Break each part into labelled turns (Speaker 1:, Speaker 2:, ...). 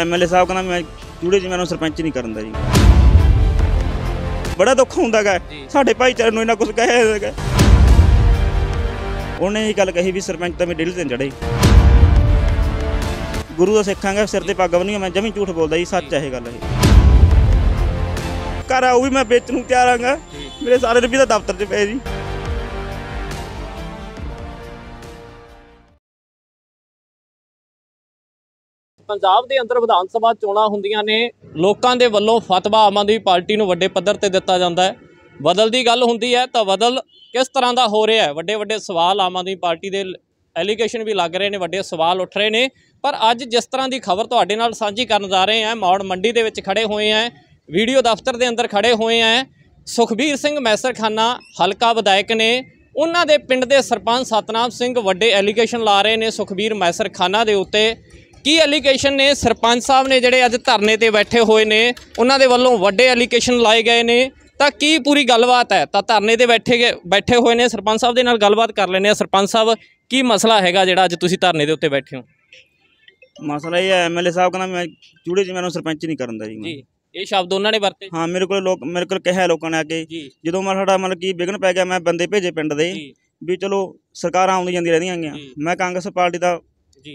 Speaker 1: MLA ਸਾਹਿਬ ਕਹਿੰਦਾ ਮੈਂ ਜੁੜੇ ਜੀ ਮੈਨੂੰ ਸਰਪੰਚ ਨਹੀਂ ਕਰਨ ਦਾ ਜੀ ਬੜਾ ਦੁੱਖ ਹੁੰਦਾ ਹੈ ਸਾਡੇ ਭਾਈਚਾਰੇ ਨੂੰ ਇਹਨਾਂ ਕੁਝ ਕਹੇ ਹੈਗਾ ਉਹਨੇ ਇਹ ਗੱਲ ਕਹੀ ਵੀ ਸਰਪੰਚ ਤਾਂ ਮੈਂ ਡੇਲੀ ਤੇ ਚੜੇ ਗੁਰੂ ਦਾ ਸਿੱਖਾਂਗਾ ਸਿਰ ਤੇ ਪੱਗ ਬੰਨੀ ਮੈਂ ਜਮੀ ਝੂਠ ਬੋਲਦਾ ਜੀ ਸੱਚ ਹੈ ਇਹ ਗੱਲ ਇਹ ਘਰ ਆ ਉਹ ਵੀ ਮੈਂ ਵੇਚਣ ਨੂੰ ਤਿਆਰ ਆਂਗਾ ਮੇਰੇ ਸਾਰੇ ਰੁਪਏ ਦਾ ਦਫ਼ਤਰ 'ਚ ਪਏ ਜੀ
Speaker 2: ਪੰਜਾਬ ਦੇ ਅੰਦਰ ਵਿਧਾਨ ਸਭਾ ਚੋਣਾਂ ਹੁੰਦੀਆਂ ਨੇ ਲੋਕਾਂ ਦੇ ਵੱਲੋਂ ਫਤਵਾ ਆਮ ਆਦਮੀ ਪਾਰਟੀ ਨੂੰ ਵੱਡੇ ਪੱਧਰ ਤੇ ਦਿੱਤਾ ਜਾਂਦਾ ਹੈ ਬਦਲ ਦੀ ਗੱਲ ਹੁੰਦੀ ਹੈ ਤਾਂ ਬਦਲ ਕਿਸ ਤਰ੍ਹਾਂ ਦਾ ਹੋ ਰਿਹਾ ਹੈ ਵੱਡੇ ਵੱਡੇ ਸਵਾਲ ਆਮ ਆਦਮੀ ਪਾਰਟੀ ਦੇ ਐਲੀਗੇਸ਼ਨ ਵੀ ਲੱਗ ਰਹੇ ਨੇ ਵੱਡੇ ਸਵਾਲ ਉੱਠ ਰਹੇ ਨੇ ਪਰ ਅੱਜ ਜਿਸ ਤਰ੍ਹਾਂ ਦੀ ਖਬਰ ਤੁਹਾਡੇ ਨਾਲ ਸਾਂਝੀ ਕਰਨ ਜਾ ਰਹੇ ਹਾਂ ਮੌੜ ਮੰਡੀ ਦੇ ਵਿੱਚ ਖੜੇ ਹੋਏ ਆ ਵੀਡੀਓ ਦਫ਼ਤਰ ਦੇ ਅੰਦਰ ਖੜੇ ਹੋਏ ਆ ਸੁਖਬੀਰ ਸਿੰਘ ਮੈਸਰਖਾਨਾ ਹਲਕਾ ਵਿਧਾਇਕ ਨੇ ਉਹਨਾਂ ਦੇ ਪਿੰਡ ਦੇ ਸਰਪੰਚ ਸਤਨਾਮ ਸਿੰਘ ਵੱਡੇ ਐਲੀਗੇਸ਼ਨ ਲਾ ਰਹੇ ਨੇ ਸੁਖਬੀਰ ਮੈਸਰਖਾਨਾ ਦੇ ਉੱਤੇ ਕੀ ਅਲੀਗੇਸ਼ਨ ਨੇ ਸਰਪੰਚ ਸਾਹਿਬ ਨੇ ਜਿਹੜੇ ਅੱਜ ਧਰਨੇ ਤੇ ਬੈਠੇ ਹੋਏ ਨੇ ਉਹਨਾਂ ਦੇ ਵੱਲੋਂ ਵੱਡੇ ਅਲੀਗੇਸ਼ਨ ਲਾਏ ਗਏ ਨੇ ਤਾਂ ਕੀ ਪੂਰੀ ਗੱਲਬਾਤ ਹੈ ਤਾਂ ਧਰਨੇ ਤੇ ਬੈਠੇ ਬੈਠੇ ਹੋਏ ਨੇ ਸਰਪੰਚ ਸਾਹਿਬ ਦੇ ਨਾਲ ਗੱਲਬਾਤ ਕਰ ਲੈਣੇ ਆ ਸਰਪੰਚ ਸਾਹਿਬ ਕੀ ਮਸਲਾ ਹੈਗਾ ਜਿਹੜਾ ਅੱਜ ਤੁਸੀਂ ਧਰਨੇ ਦੇ ਉੱਤੇ ਬੈਠੇ ਹੋ
Speaker 1: ਮਸਲਾ ਇਹ ਹੈ ਐਮਐਲਏ ਸਾਹਿਬ ਕਹਿੰਦਾ ਮੈਂ ਜੁੜੇ ਜੀ ਮੈਨੂੰ ਸਰਪੰਚ ਨਹੀਂ ਕਰਨ ਦਾ ਜੀ ਜੀ
Speaker 2: ਇਹ ਸ਼ਬਦ ਉਹਨਾਂ ਨੇ ਵਰਤੇ ਹਾਂ ਮੇਰੇ ਕੋਲ ਲੋਕ ਮੇਰੇ ਕੋਲ ਕਹਿਆ ਲੋਕਾਂ ਨੇ ਆ
Speaker 1: ਕੇ ਜਦੋਂ ਮੈਂ ਸਾਡਾ ਮਤਲਬ ਕੀ ਵਿਗਨ ਪੈ ਗਿਆ ਮੈਂ ਬੰਦੇ ਭੇਜੇ ਪਿੰਡ ਦੇ ਵੀ ਚਲੋ ਸਰਕਾਰਾਂ ਆਉਂਦੀ ਜਾਂਦੀ ਰਹਿੰਦੀਆਂ ਹੈਗੀਆਂ ਮੈਂ ਕਾਂਗਰਸ ਪਾਰਟੀ ਦਾ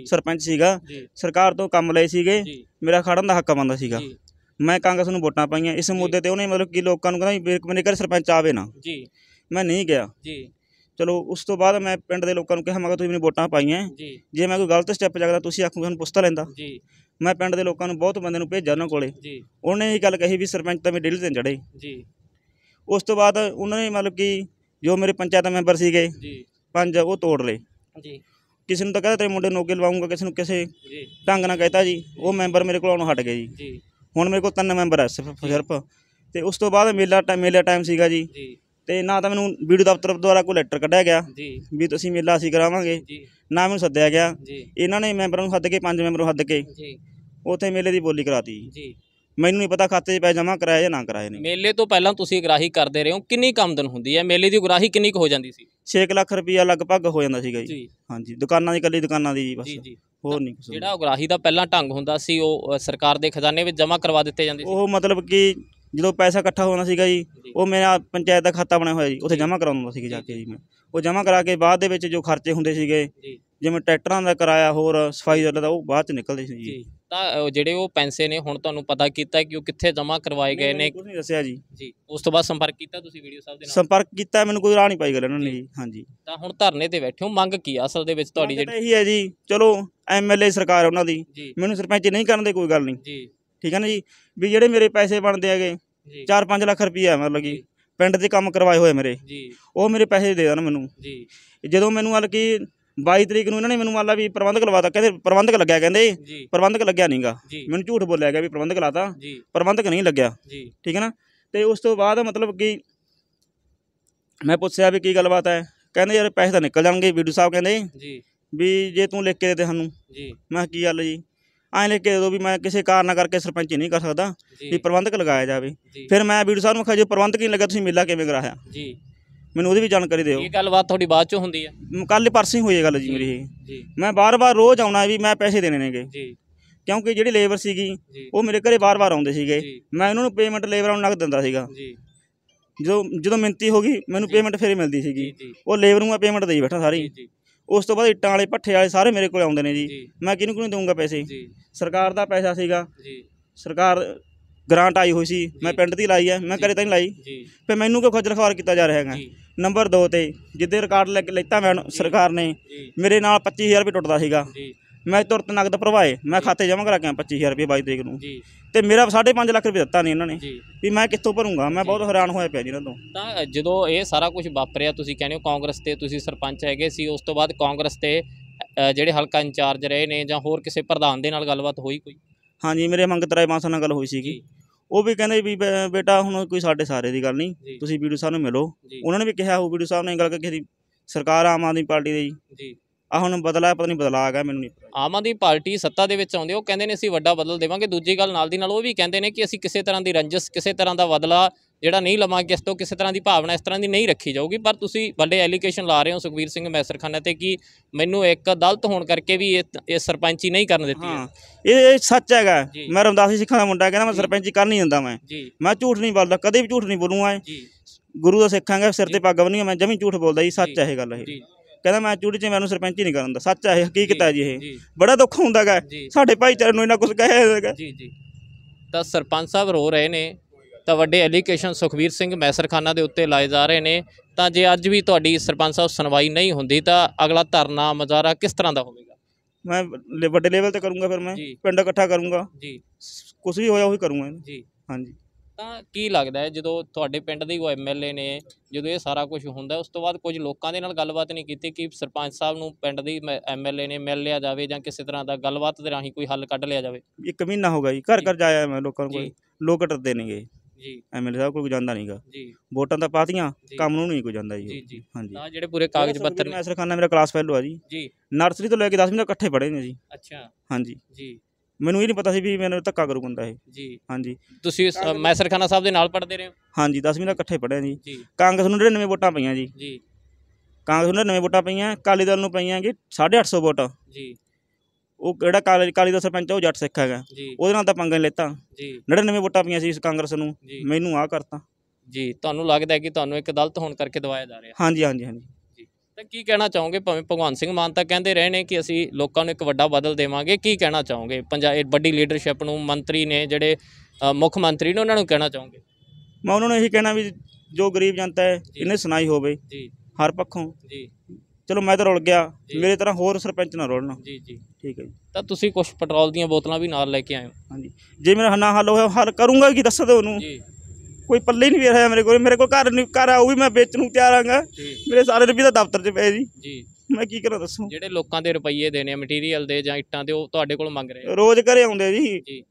Speaker 1: ਸਰਪੰਚ ਸੀਗਾ ਸਰਕਾਰ ਤੋਂ ਕੰਮ ਲਏ ਸੀਗੇ ਮੇਰਾ ਖੜਨ ਦਾ ਹੱਕ ਬੰਦਾ ਸੀਗਾ ਮੈਂ ਕਾਂਗਰਸ ਨੂੰ ਵੋਟਾਂ ਪਾਈਆਂ ਇਸ ਮੁੱਦੇ ਤੇ ਉਹਨੇ ਮਤਲਬ ਕਿ ਲੋਕਾਂ ਨੂੰ ਕਹਿੰਦਾ ਵੀ ਮੇਰੇ ਘਰ ਸਰਪੰਚ ਆਵੇ ਨਾ ਜੀ ਮੈਂ ਨਹੀਂ ਗਿਆ ਜੀ ਚਲੋ ਉਸ ਤੋਂ ਬਾਅਦ ਮੈਂ ਪਿੰਡ ਦੇ ਲੋਕਾਂ ਨੂੰ ਕਿਹਾ ਮੈਂ ਤੁਸੀਂ ਮੈਨੂੰ ਵੋਟਾਂ ਪਾਈਆਂ ਜੇ ਮੈਂ ਕੋਈ ਗਲਤ ਸਟੈਪ ਚੱਕਦਾ ਤੁਸੀਂ ਆਖੋਗੇ ਸਾਨੂੰ ਪੁੱਛਤਾ ਲੈਂਦਾ ਜੀ ਮੈਂ ਪਿੰਡ ਦੇ ਲੋਕਾਂ ਨੂੰ ਬਹੁਤ ਬੰਦੇ ਨੂੰ ਭੇਜਿਆ ਉਹਨਾਂ ਕੋਲੇ ਜੀ ਉਹਨੇ ਇਹ ਗੱਲ ਕਹੀ ਵੀ ਸਰਪੰਚ ਤਾਂ ਮੇਰੇ ਡੇਲੀ ਦਿਨ ਚੜੇ ਜੀ ਉਸ ਤੋਂ ਬਾਅਦ ਉਹਨਾਂ ਨੇ ਮਤਲਬ ਕਿ ਜੋ ਮੇਰੇ ਪੰਚਾਇਤ ਮੈਂਬਰ ਸੀਗੇ ਜੀ ਪੰਜ ਉਹ ਤੋੜ ਲਏ ਜੀ ਕਿਸੇ ਨੂੰ ਤਾਂ ਕਹਦਾ ਤੇਰੇ ਮੁੰਡੇ ਨੂੰ ਨੋਕੇ ਲਵਾਉਂਗਾ ਕਿਸੇ ਨੂੰ ਕਿਸੇ ਢੰਗ ਨਾਲ ਕਹਿਤਾ ਜੀ ਉਹ ਮੈਂਬਰ ਮੇਰੇ ਕੋਲ ਹਟ ਗਏ ਜੀ ਜੀ ਹੁਣ ਮੇਰੇ ਕੋਲ ਤਿੰਨ ਮੈਂਬਰ ਐ ਸਿਰਫ ਸਿਰਫ ਤੇ ਉਸ ਤੋਂ ਬਾਅਦ ਮੇਲਾ ਟਾਈਮ ਮੇਲਾ ਟਾਈਮ ਸੀਗਾ ਜੀ ਜੀ ਤੇ ਨਾ ਤਾਂ ਮੈਨੂੰ ਵੀਡੀਓ ਦਫ਼ਤਰ ਦੁਆਰਾ ਕੋਈ ਲੈਟਰ ਕੱਢਿਆ ਗਿਆ ਜੀ ਵੀ ਤੁਸੀਂ ਮੇਲਾ ਅਸੀਂ ਕਰਾਵਾਂਗੇ ਜੀ ਨਾ ਮੈਨੂੰ ਸੱਦਿਆ ਗਿਆ ਜੀ ਇਹਨਾਂ ਨੇ ਮੈਂਬਰਾਂ ਨੂੰ ਹੱਦ ਕੇ ਪੰਜ ਮੈਂਬਰ ਨੂੰ ਹੱਦ ਕੇ ਜੀ ਉੱਥੇ ਮੇਲੇ ਦੀ ਬੋਲੀ ਕਰਾਤੀ ਜੀ ਮੈਨੂੰ ਨਹੀਂ ਪਤਾ ਖਾਤੇ 'ਚ ਪੈਸੇ ਜਮ੍ਹਾਂ ਕਰਾਏ ਜਾਂ ਨਾ ਕਰਾਏ ਨੇ
Speaker 2: ਮੇਲੇ ਤੋਂ ਪਹਿਲਾਂ ਤੁਸੀਂ ਗਰਾਹੀ ਕਰਦੇ ਰਹੇ ਹੋ ਕਿੰਨੀ ਕੁ ਹੁੰਦੀ ਹੈ ਮੇਲੇ ਦੀ ਗਰਾਹੀ ਕਿੰਨੀ ਕੁ ਹੋ ਜਾਂਦੀ ਸੀ 6 ਲੱਖ ਰੁਪਇਆ ਲਗਭਗ ਹੋ ਜਾਂਦਾ ਸੀਗਾ
Speaker 1: ਜੀ ਹਾਂਜੀ ਦੁਕਾਨਾਂ ਦੀ ਇਕੱਲੀ ਦੁਕਾਨਾਂ ਦੀ ਜੀ ਬਸ ਹੋਰ ਨਹੀਂ ਕੁਝ
Speaker 2: ਜਿਹੜਾ ਉਗਰਾਹੀ ਦਾ ਪਹਿਲਾਂ ਢੰਗ ਹੁੰਦਾ ਸੀ ਉਹ ਸਰਕਾਰ ਦੇ ਖਜ਼ਾਨੇ ਵਿੱਚ ਜਮ੍ਹਾਂ ਕਰਵਾ ਦਿੱਤੇ ਜਾਂਦੇ ਸੀ ਉਹ ਮਤਲਬ ਕਿ ਜਦੋਂ ਪੈਸਾ ਇਕੱਠਾ ਹੋਣਾ ਸੀਗਾ ਜੀ ਉਹ
Speaker 1: ਮੇਰਾ ਪੰਚਾਇਤ ਦਾ ਖਾਤਾ ਬਣਿਆ ਹੋਇਆ ਜੀ ਉੱਥੇ ਜਮ੍ਹਾਂ ਕਰਾਉਂਦਾ ਸੀਗਾ ਜਾ ਕੇ ਜੀ ਮੈਂ ਉਹ ਜਮ੍ਹਾਂ ਕਰਾ ਕੇ ਬਾਅਦ ਦੇ ਵਿੱਚ ਜੋ ਖਰਚੇ ਹੁੰਦੇ ਸੀਗੇ ਜੀ ਜਿਵੇਂ ਟਰੈਕਟਰਾਂ ਦਾ ਕਿਰਾਇਆ ਹੋਰ ਸਫਾਈ ਵਾਲਾ ਦਾ ਉਹ ਬਾਅਦ ਚ ਨਿਕਲਦੇ ਸੀ ਜੀ
Speaker 2: ਤਾਂ ਜਿਹੜੇ ਉਹ ਪੈਸੇ ਨੇ ਹੁਣ ਤੁਹਾਨੂੰ ਪਤਾ ਕੀਤਾ ਕਿ ਉਹ ਕਿੱਥੇ ਜਮ੍ਹਾਂ ਕਰਵਾਏ ਗਏ ਨੇ ਕੁਝ ਨਹੀਂ ਦੱਸਿਆ ਜੀ ਜੀ ਉਸ ਤੋਂ ਬਾਅਦ ਸੰਪਰਕ ਕੀਤਾ ਤੁਸੀਂ ਵੀਡੀਓ ਸਾਹਿਬ ਦੇ ਨਾਲ
Speaker 1: ਸੰਪਰਕ ਕੀਤਾ ਮੈਨੂੰ ਕੋਈ ਰਾਹ ਨਹੀਂ ਪਾਈ ਗੱਲ ਇਹਨਾਂ ਨੇ ਜੀ ਹਾਂਜੀ
Speaker 2: ਤਾਂ ਹੁਣ ਧਰਨੇ ਤੇ ਬੈਠੇ ਹੋ ਮੰਗ ਕੀ ਆ ਅਸਲ ਦੇ ਵਿੱਚ ਤੁਹਾਡੀ ਜਿਹੜੀ ਇਹੀ ਹੈ ਜੀ ਚਲੋ
Speaker 1: ਐਮਐਲਏ ਸਰਕਾਰ ਉਹਨਾਂ ਦੀ ਮੈਨੂੰ ਸਰਪੰਚ ਨਹੀਂ ਕਰਨ ਦੇ ਕੋਈ ਗੱਲ ਨਹੀਂ ਜੀ ਠੀਕ ਹੈ ਨਾ ਜੀ ਵੀ ਜਿਹੜੇ ਮੇਰੇ ਪੈਸੇ ਬਣਦੇ ਹੈਗੇ 4-5 ਲੱਖ ਰੁਪਈਆ ਮਤਲਬ ਕਿ ਪਿੰਡ ਦੇ ਕੰਮ ਕਰਵਾਏ ਹੋਏ ਮੇਰੇ ਜੀ ਉਹ ਮੇਰੇ ਪੈਸੇ ਦੇ ਦੇਣ ਮੈਨੂੰ ਜੀ ਜਦੋਂ ਮੈਨੂੰ ਮਤਲਬ ਕਿ 22 ਤਰੀਕ ਨੂੰ ਇਹਨਾਂ ਨੇ ਮੈਨੂੰ ਮੰਨ ਵੀ ਪ੍ਰਬੰਧਕ ਲਵਾਤਾ ਕਹਿੰਦੇ ਪ੍ਰਬੰਧਕ ਲੱਗਿਆ ਕਹਿੰਦੇ ਪ੍ਰਬੰਧਕ ਲੱਗਿਆ ਨਹੀਂਗਾ ਮੈਨੂੰ ਝੂਠ ਬੋਲਿਆ ਗਿਆ ਵੀ ਪ੍ਰਬੰਧਕ ਲਾਤਾ ਪ੍ਰਬੰਧਕ ਨਹੀਂ ਲੱਗਿਆ ਠੀਕ ਹੈ ਨਾ ਤੇ ਉਸ ਤੋਂ ਬਾਅਦ ਮਤਲਬ ਕਿ ਮੈਂ ਪੁੱਛਿਆ ਵੀ ਕੀ ਗੱਲਬਾਤ ਹੈ ਕਹਿੰਦੇ ਯਾਰ ਪੈਸੇ ਤਾਂ ਨਿਕਲ ਜਾਣਗੇ ਵੀਡੂ ਸਾਹਿਬ ਕਹਿੰਦੇ ਜੀ ਵੀ ਜੇ ਤੂੰ ਲਿਖ ਕੇ ਦੇ ਤੇ ਸਾਨੂੰ ਜੀ ਮੈਂ ਕੀ ਗੱਲ ਜੀ ਐਂ ਲਿਖ ਕੇ ਦੋ ਵੀ ਮੈਂ ਕਿਸੇ ਕਾਰਨ ਕਰਕੇ ਸਰਪੰਚ ਨਹੀਂ ਕਰ ਸਕਦਾ ਵੀ ਪ੍ਰਬੰਧਕ ਲਗਾਇਆ ਜਾਵੇ ਫਿਰ ਮੈਂ ਵੀਰੂ ਸਾਹਿਬ ਨੂੰ ਖਾ ਜੇ ਪ੍ਰਬੰਧਕ ਨਹੀਂ ਲੱਗਾ ਤੁਸੀਂ ਮੇਲਾ ਕਿਵੇਂ ਕਰਾਇਆ ਜੀ ਮੈਨੂੰ ਉਹਦੀ ਵੀ ਜਾਣਕਾਰੀ ਦਿਓ ਇਹ
Speaker 2: ਗੱਲਬਾਤ ਤੁਹਾਡੀ ਬਾਅਦ ਚ ਹੁੰਦੀ ਹੈ
Speaker 1: ਕੱਲ ਪਰਸ ਹੀ ਹੋਈ ਹੈ ਗੱਲ ਜੀ ਮੇਰੀ ਇਹ ਮੈਂ ਬਾਰ-ਬਾਰ ਰੋਜ਼ ਆਉਣਾ ਵੀ ਮੈਂ ਪੈਸੇ ਦੇਣੇ ਨੇਗੇ ਜੀ ਕਿਉਂਕਿ ਜਿਹੜੀ ਲੇਬਰ ਸੀਗੀ ਉਹ ਮੇਰੇ ਘਰੇ ਬਾਰ-ਬਾਰ ਆਉਂਦੇ ਸੀਗੇ ਮੈਂ ਉਹਨਾਂ ਨੂੰ ਪੇਮੈਂਟ ਲੇਬਰ ਨੂੰ ਨਗਦ ਦਿੰਦਾ ਸੀਗਾ ਜੀ ਜਦੋਂ ਜਦੋਂ ਮਿੰਤੀ ਹੋ ਗਈ ਮੈਨੂੰ ਪੇਮੈਂਟ ਫੇਰੇ ਮਿਲਦੀ ਸੀਗੀ ਉਹ ਲੇਬਰ ਨੂੰ ਮੈਂ ਪੇਮੈਂਟ ਦੇਈ ਬੈਠਾ ਸਾਰੀ ਉਸ ਤੋਂ ਬਾਅਦ ਇੱਟਾਂ ਵਾਲੇ ਭੱਠੇ ਵਾਲੇ ਸਾਰੇ ਮੇਰੇ ਕੋਲ ਆਉਂਦੇ ਨੇ ਜੀ ਮੈਂ ਕਿਹਨੂੰ ਕਿਹਨੂੰ ਦਊਂਗਾ ਪੈਸੇ ਸਰਕਾਰ ਦਾ ਪੈਸਾ ਸੀਗਾ ਸਰਕਾਰ ਗ੍ਰਾਂਟ ਆਈ ਹੋਈ ਸੀ ਮੈਂ ਪਿੰਡ ਦੀ ਲਾਈ ਹੈ ਮੈਂ ਘਰੇ ਤਾਂ ਨਹੀਂ ਲਾਈ ਫੇ ਮੈਨੂੰ ਕਿਉਂ ਖੱਜਲ ਖਵਾਰ ਕੀਤਾ ਜਾ ਰਿਹਾ ਹੈਗਾ ਨੰਬਰ 2 ਤੇ ਜਿੱਦੇ ਰਿਕਾਰਡ ਲੈਤਾ ਮੈਂ ਸਰਕਾਰ ਨੇ ਮੇਰੇ ਨਾਲ 25000 ਰੁਪਏ ਟੁੱਟਦਾ ਸੀਗਾ ਮੈਂ ਤੁਰਤ ਨਗਦ ਭਰਵਾਏ ਮੈਂ ਖਾਤੇ ਜਮ੍ਹਾਂ ਕਰਾ ਕੇ 25000 ਰੁਪਏ ਬਾਈ ਤਰੀਕ ਨੂੰ ਤੇ ਮੇਰਾ 5.5 ਲੱਖ ਰੁਪਏ ਦਿੱਤਾ ਨਹੀਂ ਇਹਨਾਂ ਨੇ ਵੀ ਮੈਂ ਕਿੱਥੋਂ ਭਰੂੰਗਾ ਮੈਂ ਬਹੁਤ ਹੈਰਾਨ ਹੋਇਆ ਪਿਆ ਜੀ
Speaker 2: ਇਹਨਾਂ ਤੋਂ ਤਾਂ ਜਦੋਂ ਇਹ ਸਾਰਾ ਕੁਝ ਵਾਪਰਿਆ ਤੁਸੀਂ ਕਹਿੰਦੇ ਹੋ ਕਾਂਗਰਸ ਤੇ ਤੁਸੀਂ ਸਰਪੰਚ ਹੈਗੇ ਸੀ ਉਸ ਤੋਂ ਬਾਅਦ ਕਾਂਗਰਸ ਤੇ ਜਿਹੜੇ ਹਲਕਾ ਇੰਚਾਰਜ ਰਹੇ ਨੇ ਜਾਂ ਹੋਰ ਕਿਸੇ ਪ੍ਰਧਾਨ ਦੇ ਨਾਲ ਗੱਲਬਾਤ ਹੋਈ ਕੋਈ
Speaker 1: ਹਾਂਜੀ ਮੇਰੇ ਮੰਗਤ ਰਾਏ ਨਾਲ ਗੱਲ ਹੋਈ ਸੀਗੀ ਉਹ ਵੀ ਕਹਿੰਦੇ ਵੀ ਬੇਟਾ ਹੁਣ ਕੋਈ ਸਾਡੇ ਸਾਰੇ ਦੀ ਗੱਲ ਨਹੀਂ ਤੁਸੀਂ ਵੀਡੀਓ ਸਾਹਿਬ ਨੂੰ ਮਿਲੋ ਉਹਨਾਂ ਨੇ ਵੀ ਕਿਹਾ ਉਹ ਵੀਡੀਓ ਸਾਹਿਬ ਨੇ ਗੱਲ ਕਰਕੇ ਦੀ ਸਰਕਾਰ ਆਮ ਆਦਮੀ ਪਾਰਟੀ ਦੀ ਜੀ ਆ ਹੁਣ ਬਦਲਾ ਪਤਾ ਨਹੀਂ ਬਦਲਾ ਆ ਗਿਆ ਮੈਨੂੰ ਨਹੀਂ
Speaker 2: ਆਮ ਆਦਮੀ ਪਾਰਟੀ ਸੱਤਾ ਦੇ ਵਿੱਚ ਆਉਂਦੇ ਉਹ ਕਹਿੰਦੇ ਨੇ ਅਸੀਂ ਵੱਡਾ ਬਦਲ ਦੇਵਾਂਗੇ ਦੂਜੀ ਗੱਲ ਨਾਲ ਦੀ ਨਾਲ ਉਹ ਵੀ ਕਹਿੰਦੇ ਨੇ ਕਿ ਅਸੀਂ ਕਿਸੇ ਤਰ੍ਹਾਂ ਦੀ ਰੰਜਸ ਕਿਸੇ ਤਰ੍ਹਾਂ ਦਾ ਬਦਲਾ ਜਿਹੜਾ ਨਹੀਂ ਲਵਾਂ ਕਿਸ ਤੋਂ ਕਿਸੇ ਤਰ੍ਹਾਂ ਦੀ ਭਾਵਨਾ ਇਸ ਤਰ੍ਹਾਂ ਦੀ ਨਹੀਂ ਰੱਖੀ ਜਾਊਗੀ ਪਰ ਤੁਸੀਂ ਵੱਡੇ ਐਲੀਗੇਸ਼ਨ ਲਾ ਰਹੇ ਹੋ ਸੁਖਵੀਰ ਸਿੰਘ ਮੈਸਰਖਾਨਾ ਤੇ ਕਿ ਮੈਨੂੰ ਇੱਕ ਦਲਤ ਹੋਣ ਕਰਕੇ ਵੀ ਇਹ ਸਰਪੰਚੀ ਨਹੀਂ ਕਰਨ ਦਿੱਤੀ ਹੈ
Speaker 1: ਇਹ ਸੱਚ ਹੈਗਾ ਮੈਂ ਰਮਦਾਸੀ ਸਿੱਖਾਂ ਦਾ ਮੁੰਡਾ ਕਹਿੰਦਾ ਮੈਂ ਸਰਪੰਚੀ ਕਰ ਨਹੀਂ ਦਿੰਦਾ ਮੈਂ ਮੈਂ ਝੂਠ ਨਹੀਂ ਬੋਲਦਾ ਕਦੇ ਵੀ ਝੂਠ ਨਹੀਂ ਬੋਲੂਗਾ ਗੁਰੂ ਦਾ ਸਿੱਖਾਂਗਾ ਸਿਰ ਤੇ ਪੱਗ ਬੰਨੀ ਮੈਂ ਜਮੀ ਝੂਠ ਬੋਲਦਾ ਜੀ ਸੱਚ ਹੈ ਇਹ ਗੱਲ ਇਹ
Speaker 3: ਕਹਿੰਦਾ
Speaker 1: ਮੈਂ ਚੂੜੀ ਚ ਮੈਨੂੰ ਸਰਪੰਚੀ ਨਹੀਂ ਕਰਨ ਦਾ ਸੱਚ ਹੈ ਹਕੀਕਤ ਹੈ ਜੀ ਇਹ ਬੜਾ ਦੁੱਖ ਹੁੰਦਾਗਾ ਸਾਡੇ ਭਾਈਚਾਰੇ ਨੂੰ ਇਹਨਾਂ ਕੁਝ ਕਹਿਆ ਹੈਗਾ
Speaker 2: ਜੀ ਜੀ ਤਾਂ ਸਰਪੰਚ ਸਾਹਿਬ ਰੋ ਰਹੇ ਨੇ ਤਾਂ ਵੱਡੇ ਐਲੀਗੇਸ਼ਨ ਸੁਖਵੀਰ ਸਿੰਘ ਮੈਸਰਖਾਨਾ ਦੇ ਉੱਤੇ ਲਾਏ ਜਾ ਰਹੇ ਨੇ ਤਾਂ ਜੇ ਅੱਜ ਵੀ ਤੁਹਾਡੀ ਸਰਪੰਚ ਸਾਹਿਬ ਸੁਣਵਾਈ ਨਹੀਂ ਹੁੰਦੀ ਤਾਂ ਅਗਲਾ ਧਰਨਾ ਮਜ਼ਾਰਾ ਕਿਸ ਤਰ੍ਹਾਂ ਦਾ ਹੋਵੇਗਾ
Speaker 1: ਮੈਂ ਵੱਡੇ ਲੈਵਲ ਤੇ ਕਰੂੰਗਾ ਫਿਰ ਮੈਂ ਪਿੰਡ ਇਕੱਠਾ ਕਰੂੰਗਾ ਜੀ ਕੁਝ ਵੀ ਹੋਇਆ ਹੀ ਕਰੂੰਗਾ
Speaker 2: ਜੀ ਹਾਂਜੀ ਤਾਂ ਕੀ ਲੱਗਦਾ ਹੈ ਜਦੋਂ ਤੁਹਾਡੇ ਪਿੰਡ ਦੇ ਹੀ ਉਹ ਐਮਐਲਏ ਨੇ ਜਦੋਂ ਇਹ ਸਾਰਾ ਕੁਝ ਹੁੰਦਾ ਉਸ ਤੋਂ ਬਾਅਦ ਕੁਝ ਲੋਕਾਂ ਦੇ ਨਾਲ ਗੱਲਬਾਤ ਨਹੀਂ ਕੀਤੀ ਕਿ ਸਰਪੰਚ ਸਾਹਿਬ ਨੂੰ ਪਿੰਡ ਦੇ ਐਮਐਲਏ ਨੇ ਮਿਲ ਲਿਆ ਜਾਵੇ ਜਾਂ ਕਿਸੇ ਤਰ੍ਹਾਂ ਦਾ ਗੱਲਬਾਤ ਦੇ ਰਾਹੀਂ ਕੋਈ ਹੱਲ ਕੱਢ ਲਿਆ ਜਾਵੇ
Speaker 1: ਇੱਕ ਮਹੀਨਾ ਹੋ ਗਿਆ ਜੀ ਘਰ ਘਰ ਜਾਇਆ ਮੈਂ ਲੋਕਾਂ ਕੋਲ ਲੋਕ ਡਰਦੇ ਨੇਗੇ ਜੀ ਐਮਐਲਏ ਸਾਹਿਬ ਕੋਈ ਜਾਂਦਾ ਨਹੀਂਗਾ ਜੀ ਵੋਟਾਂ ਤਾਂ ਪਾਤੀਆਂ ਕੰਮ ਨੂੰ ਨਹੀਂ ਕੋਈ ਜਾਂਦਾ ਜੀ ਜੀ ਹਾਂਜੀ ਆ ਜਿਹੜੇ ਪੂਰੇ ਕਾਗਜ਼ ਪੱਤਰ ਨੇ ਅਸਰ ਖਾਨਾ ਮੇਰਾ ਕਲਾਸ ਫੈਲੋ ਆ ਜੀ ਜੀ ਨਰਸਰੀ ਤੋਂ ਲੈ ਕੇ 10ਵੀਂ ਤੱਕ ਇਕੱਠੇ ਪੜ੍ਹੇ ਨੇ ਜੀ ਅੱਛਾ ਹਾਂਜੀ ਜੀ ਮੈਨੂੰ ਇਹ ਨਹੀਂ ਪਤਾ ਸੀ ਵੀ ਮੈਨੂੰ ਧੱਕਾ ਕਰੂ ਬੰਦਾ ਇਹ ਜੀ ਹਾਂਜੀ ਤੁਸੀਂ ਮੈਸਰ ਖਾਨਾ ਸਾਹਿਬ ਦੇ ਨਾਲ ਪੜ੍ਹਦੇ ਰਹੇ ਹੋ ਹਾਂਜੀ 10ਵੀਂ ਤੱਕ ਇਕੱਠੇ ਪੜ੍ਹੇ ਜੀ ਕਾਂਗਰਸ ਨੂੰ 99 ਵੋਟਾਂ ਪਈਆਂ ਜੀ ਜੀ ਕਾਂਗਰਸ ਨੂੰ 99 ਵੋਟਾਂ ਪਈਆਂ ਅਕਾਲੀ ਦਲ ਨੂੰ ਪਈਆਂ 850 ਵੋਟ ਜੀ ਉਹ ਕਿਹੜਾ ਕਾਲਜ ਕਾਲੀ ਦਾ ਸਰਪੰਚ ਆ, ਉਹ ਜੱਟ ਸਿੱਖ ਹੈਗਾ ਉਹਦੇ ਨਾਲ ਤਾਂ ਪੰਗਾ ਨਹੀਂ ਲੈਤਾ ਜੀ 99 ਵੋਟਾਂ ਪਈਆਂ ਸੀ ਇਸ ਕਾਂਗਰਸ ਨੂੰ ਮੈਨੂੰ ਆ ਕਰਤਾ
Speaker 2: ਜੀ ਤੁਹਾਨੂੰ ਲੱਗਦਾ ਹੈ ਕਿ ਤੁਹਾਨੂੰ ਇੱਕ ਦਲਤ ਹੋਣ ਕਰਕੇ ਦਵਾਇਆ ਜਾ ਰਿਹਾ
Speaker 1: ਹਾਂਜੀ ਹਾਂਜੀ ਹਾਂਜੀ
Speaker 2: ਤਾਂ ਕੀ ਕਹਿਣਾ ਚਾਹੋਗੇ ਭਾਵੇਂ ਭਗਵਾਨ ਸਿੰਘ ਮਾਨ ਤਾਂ ਕਹਿੰਦੇ ਰਹੇ ਨੇ ਕਿ ਅਸੀਂ ਲੋਕਾਂ ਨੂੰ ਇੱਕ ਵੱਡਾ ਬਦਲ ਦੇਵਾਂਗੇ ਕੀ ਕਹਿਣਾ ਚਾਹੋਗੇ ਪੰਜਾਬ ਵੱਡੀ ਲੀਡਰਸ਼ਿਪ ਨੂੰ ਮੰਤਰੀ ਨੇ ਜਿਹੜੇ ਮੁੱਖ ਮੰਤਰੀ ਨੇ ਉਹਨਾਂ ਨੂੰ ਕਹਿਣਾ ਚਾਹੋਗੇ
Speaker 1: ਮੈਂ ਉਹਨਾਂ ਨੂੰ ਇਹੀ ਕਹਿਣਾ ਵੀ ਜੋ ਗਰੀਬ ਜਨਤਾ ਹੈ ਇਹਨੇ ਸੁਣਾਈ ਹੋਵੇ ਜੀ ਹਰ ਪੱਖੋਂ
Speaker 2: ਜੀ ਚਲੋ ਮੈਂ ਤਾਂ ਰੁਲ
Speaker 1: ਗਿਆ ਮੇਰੇ ਤਰ੍ਹਾਂ ਹੋਰ ਸਰਪੰਚ ਨਾ ਰੁਲਣ ਜੀ ਜੀ ਠੀਕ ਹੈ
Speaker 2: ਜੀ ਤਾਂ ਤੁਸੀਂ ਕੁਝ ਪੈਟਰੋਲ ਦੀਆਂ ਬੋਤਲਾਂ ਵੀ ਨਾਲ ਲੈ ਕੇ ਆਏ ਹੋ ਹਾਂਜੀ
Speaker 1: ਜੇ ਮੇਰਾ ਨਾ ਹੱਲ ਹੋਇਆ ਹੱਲ ਕਰੂੰਗਾ ਕੀ ਦੱਸ ਦਿਓ ਉਹਨੂੰ ਜੀ ਕੋਈ ਪੱਲੇ ਨਹੀਂ ਰਿਹਾ ਮੇਰੇ ਕੋਲ ਮੇਰੇ ਕੋਲ ਘਰ ਨਹੀਂ ਘਰ ਆ ਉਹ ਵੀ ਮੈਂ ਵੇਚਣ ਨੂੰ ਤਿਆਰ ਆਂਗਾ ਮੇਰੇ ਸਾਰੇ ਰੁਪਏ ਤਾਂ ਦਫ਼ਤਰ 'ਚ ਪਏ ਜੀ
Speaker 2: ਜੀ ਮੈਂ ਕੀ ਕਰਾਂ ਦੱਸੋ ਜਿਹੜੇ ਲੋਕਾਂ ਦੇ ਰੁਪਈਏ ਦੇਣੇ ਮਟੀਰੀਅਲ ਦੇ ਜਾਂ ਇੱਟਾਂ ਦੇ ਉਹ ਤੁਹਾਡੇ ਕੋਲ ਮੰਗ ਰਹੇ ਰੋਜ਼ ਘਰੇ ਆਉਂਦੇ ਜੀ ਜੀ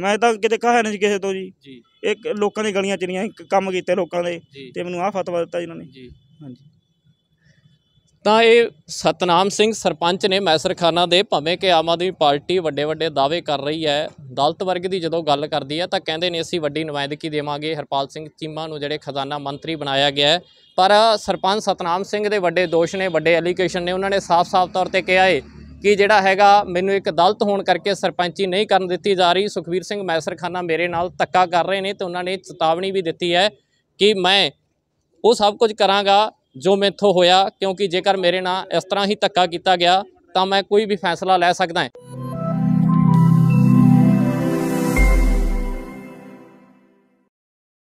Speaker 1: ਮੈਂ ਤਾਂ ਕਿਤੇ ਕਹਾ ਨਹੀਂ ਕਿਸੇ ਤੋਂ ਜੀ ਜੀ ਇੱਕ ਲੋਕਾਂ ਦੀ ਗਲੀਆਂ ਚਲੀਆਂ ਇੱਕ ਕੰਮ ਕੀਤੇ ਲੋਕਾਂ ਦੇ ਤੇ ਮੈਨੂੰ ਆਹ ਫਤਵਾ ਦਿੱਤਾ ਜਿਨ੍ਹਾਂ ਨੇ ਜੀ ਹਾਂਜੀ
Speaker 2: ਤਾਂ ਇਹ ਸਤਨਾਮ ਸਿੰਘ ਸਰਪੰਚ ਨੇ ਮੈਸਰਖਾਨਾ ਦੇ ਭਾਵੇਂ ਕਿ ਆਮ ਆਦਮੀ ਪਾਰਟੀ ਵੱਡੇ ਵੱਡੇ ਦਾਅਵੇ ਕਰ ਰਹੀ ਹੈ ਦਲਤ ਵਰਗ ਦੀ ਜਦੋਂ ਗੱਲ ਕਰਦੀ ਹੈ ਤਾਂ ਕਹਿੰਦੇ ਨੇ ਅਸੀਂ ਵੱਡੀ ਨੁਮਾਇੰਦਗੀ ਦੇਵਾਂਗੇ ਹਰਪਾਲ ਸਿੰਘ ਚੀਮਾ ਨੂੰ ਜਿਹੜੇ ਖਜ਼ਾਨਾ ਮੰਤਰੀ ਬਣਾਇਆ ਗਿਆ ਪਰ ਸਰਪੰਚ ਸਤਨਾਮ ਸਿੰਘ ਦੇ ਵੱਡੇ ਦੋਸ਼ ਨੇ ਵੱਡੇ ਐਲੀਗੇਸ਼ਨ ਨੇ ਉਹਨਾਂ ਨੇ ਸਾਫ਼-ਸਾਫ਼ ਤੌਰ ਤੇ ਕਿਹਾ ਹੈ ਕਿ ਜਿਹੜਾ ਹੈਗਾ ਮੈਨੂੰ ਇੱਕ ਦਲਤ ਹੋਣ ਕਰਕੇ ਸਰਪੰਚੀ ਨਹੀਂ ਕਰਨ ਦਿੱਤੀ ਜਾ ਰਹੀ ਸੁਖਵੀਰ ਸਿੰਘ ਮੈਸਰਖਾਨਾ ਮੇਰੇ ਨਾਲ ਤੱਕਾ ਕਰ ਰਹੇ ਨੇ ਤੇ ਉਹਨਾਂ ਨੇ ਚੇਤਾਵਨੀ ਵੀ ਦਿੱਤੀ ਹੈ ਕਿ ਮੈਂ ਉਹ ਸਭ ਕੁਝ ਕਰਾਂਗਾ ਜੋ ਮੈਥੋਂ ਹੋਇਆ ਕਿਉਂਕਿ ਜੇਕਰ ਮੇਰੇ ਨਾਲ ਇਸ ਤਰ੍ਹਾਂ ਹੀ ਧੱਕਾ ਕੀਤਾ ਗਿਆ ਤਾਂ ਮੈਂ ਕੋਈ ਵੀ ਫੈਸਲਾ ਲੈ ਸਕਦਾ ਹਾਂ